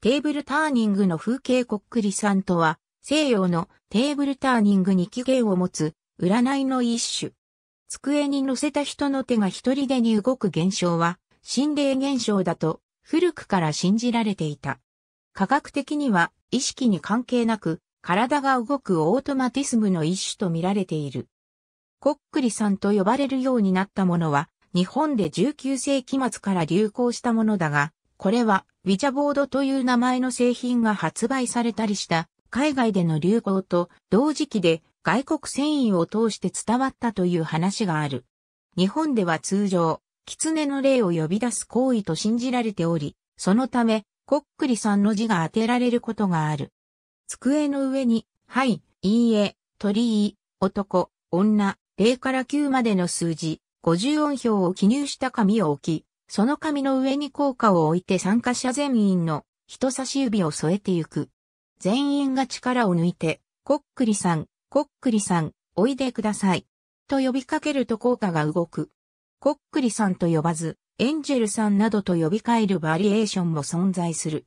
テーブルターニングの風景コックリさんとは、西洋のテーブルターニングに起源を持つ、占いの一種。机に乗せた人の手が一人でに動く現象は、心霊現象だと、古くから信じられていた。科学的には、意識に関係なく、体が動くオートマティスムの一種と見られている。コックリさんと呼ばれるようになったものは、日本で19世紀末から流行したものだが、これは、ウィジャボードという名前の製品が発売されたりした海外での流行と同時期で外国繊維を通して伝わったという話がある。日本では通常、狐の霊を呼び出す行為と信じられており、そのため、こっくりさんの字が当てられることがある。机の上に、はい、いいえ、鳥居、男、女、0から9までの数字、50音表を記入した紙を置き、その紙の上に効果を置いて参加者全員の人差し指を添えてゆく。全員が力を抜いて、こっくりさん、こっくりさん、おいでください。と呼びかけると効果が動く。こっくりさんと呼ばず、エンジェルさんなどと呼び換えるバリエーションも存在する。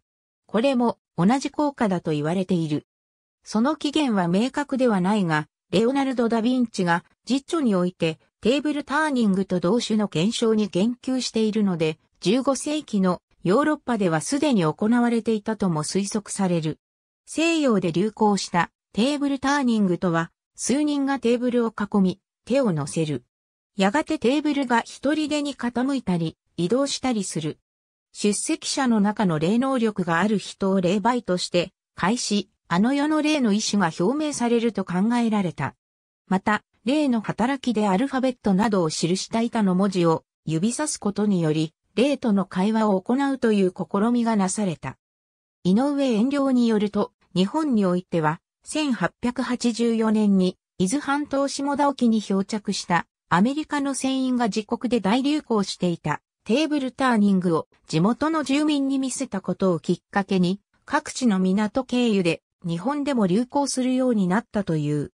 これも同じ効果だと言われている。その起源は明確ではないが、レオナルド・ダ・ヴィンチが実著においてテーブルターニングと同種の現象に言及しているので、15世紀のヨーロッパではすでに行われていたとも推測される。西洋で流行したテーブルターニングとは、数人がテーブルを囲み、手を乗せる。やがてテーブルが一人でに傾いたり、移動したりする。出席者の中の霊能力がある人を霊媒として、開始、あの世の霊の意志が表明されると考えられた。また、例の働きでアルファベットなどを記した板の文字を指さすことにより、例との会話を行うという試みがなされた。井上遠慮によると、日本においては、1884年に伊豆半島下田沖に漂着したアメリカの船員が自国で大流行していたテーブルターニングを地元の住民に見せたことをきっかけに各地の港経由で日本でも流行するようになったという。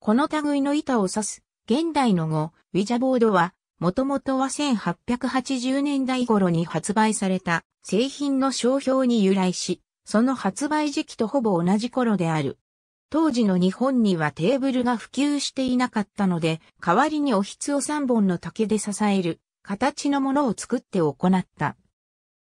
この類の板を指す、現代の語、ウィジャボードは、もともとは1880年代頃に発売された製品の商標に由来し、その発売時期とほぼ同じ頃である。当時の日本にはテーブルが普及していなかったので、代わりにおひつを3本の竹で支える形のものを作って行った。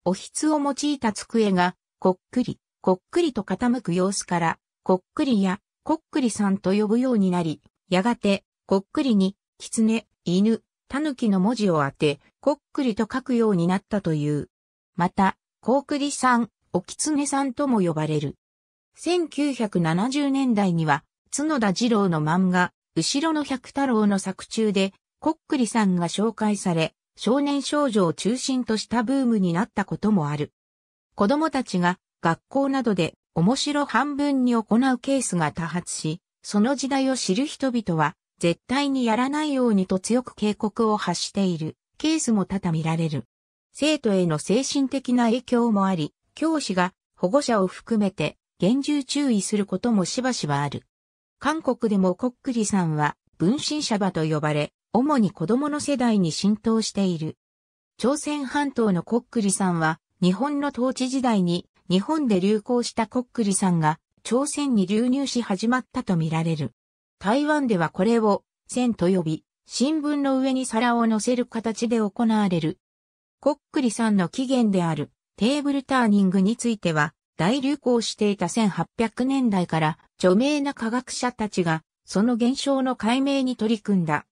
おひつを用いた机が、こっくり、こっくりと傾く様子から、こっくりやこっくりさんと呼ぶようになり、やがて、こっくりに、狐、犬、狸の文字を当て、こっくりと書くようになったという。また、コークリさん、お狐さんとも呼ばれる。1970年代には、角田二郎の漫画、後ろの百太郎の作中で、こっくりさんが紹介され、少年少女を中心としたブームになったこともある。子供たちが学校などで面白半分に行うケースが多発し、その時代を知る人々は、絶対にやらないようにと強く警告を発しているケースも多々見られる。生徒への精神的な影響もあり、教師が保護者を含めて厳重注意することもしばしばある。韓国でもコックリさんは分身シャバと呼ばれ、主に子供の世代に浸透している。朝鮮半島のコックリさんは日本の統治時代に日本で流行したコックリさんが朝鮮に流入し始まったとみられる。台湾ではこれを、線と呼び、新聞の上に皿を乗せる形で行われる。コックリさんの起源であるテーブルターニングについては、大流行していた1800年代から著名な科学者たちが、その現象の解明に取り組んだ。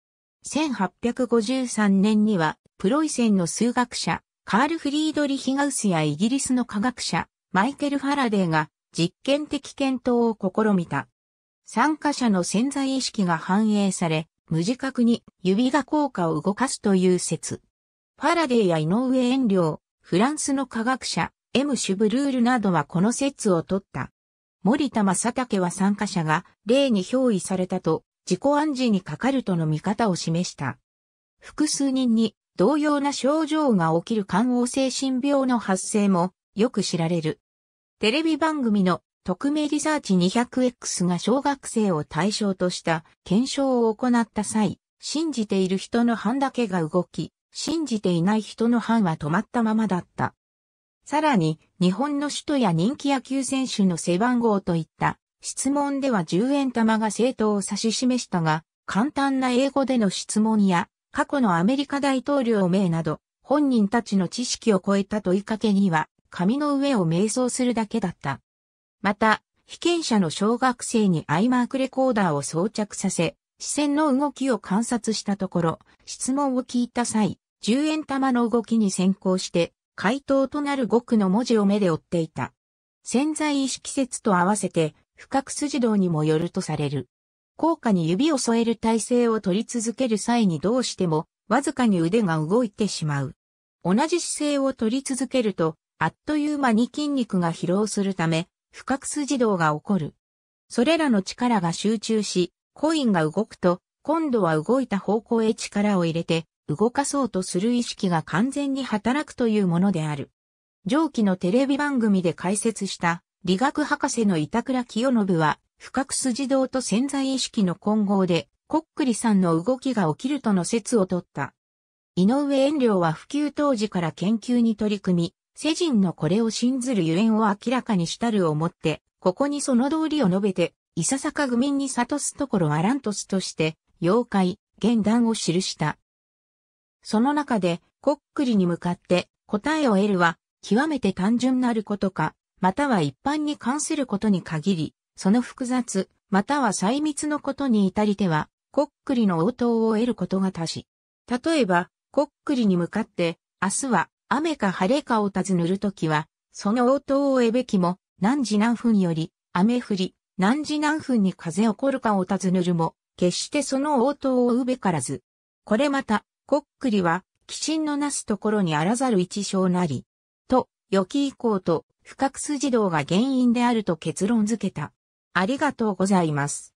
1853年には、プロイセンの数学者、カール・フリードリヒガウスやイギリスの科学者、マイケル・ファラデーが実験的検討を試みた。参加者の潜在意識が反映され、無自覚に指が効果を動かすという説。ファラデーや井上遠慮、フランスの科学者、エム・シュブルールなどはこの説を取った。森田正武は参加者が例に憑依されたと自己暗示にかかるとの見方を示した。複数人に同様な症状が起きる感応性心病の発生もよく知られる。テレビ番組の特命リサーチ 200X が小学生を対象とした検証を行った際、信じている人の班だけが動き、信じていない人の班は止まったままだった。さらに、日本の首都や人気野球選手の背番号といった質問では10円玉が正当を指し示したが、簡単な英語での質問や、過去のアメリカ大統領名など、本人たちの知識を超えた問いかけには、紙の上を瞑想するだけだった。また、被験者の小学生にアイマークレコーダーを装着させ、視線の動きを観察したところ、質問を聞いた際、10円玉の動きに先行して、回答となる5区の文字を目で追っていた。潜在意識説と合わせて、不覚筋道にもよるとされる。効果に指を添える体勢を取り続ける際にどうしても、わずかに腕が動いてしまう。同じ姿勢を取り続けると、あっという間に筋肉が疲労するため、不覚筋動が起こる。それらの力が集中し、コインが動くと、今度は動いた方向へ力を入れて、動かそうとする意識が完全に働くというものである。上記のテレビ番組で解説した理学博士の板倉清信は、不覚筋動と潜在意識の混合で、こっくりさんの動きが起きるとの説を取った。井上遠慮は普及当時から研究に取り組み、世人のこれを信ずるゆえんを明らかにしたるをもって、ここにその道理を述べて、いささか愚民に悟すところは、ラントすとして、妖怪、言断を記した。その中で、こっくりに向かって答えを得るは、極めて単純なることか、または一般に関することに限り、その複雑、または細密のことに至りては、こっくりの応答を得ることが多し。例えば、こっくりに向かって、明日は雨か晴れかを尋ねるときは、その応答を得べきも、何時何分より、雨降り、何時何分に風起こるかを尋ねるも、決してその応答をうべからず。これまた、こっくりは、鬼神のなすところにあらざる一生なり、と、予期以降と、不覚筋動が原因であると結論付けた。ありがとうございます。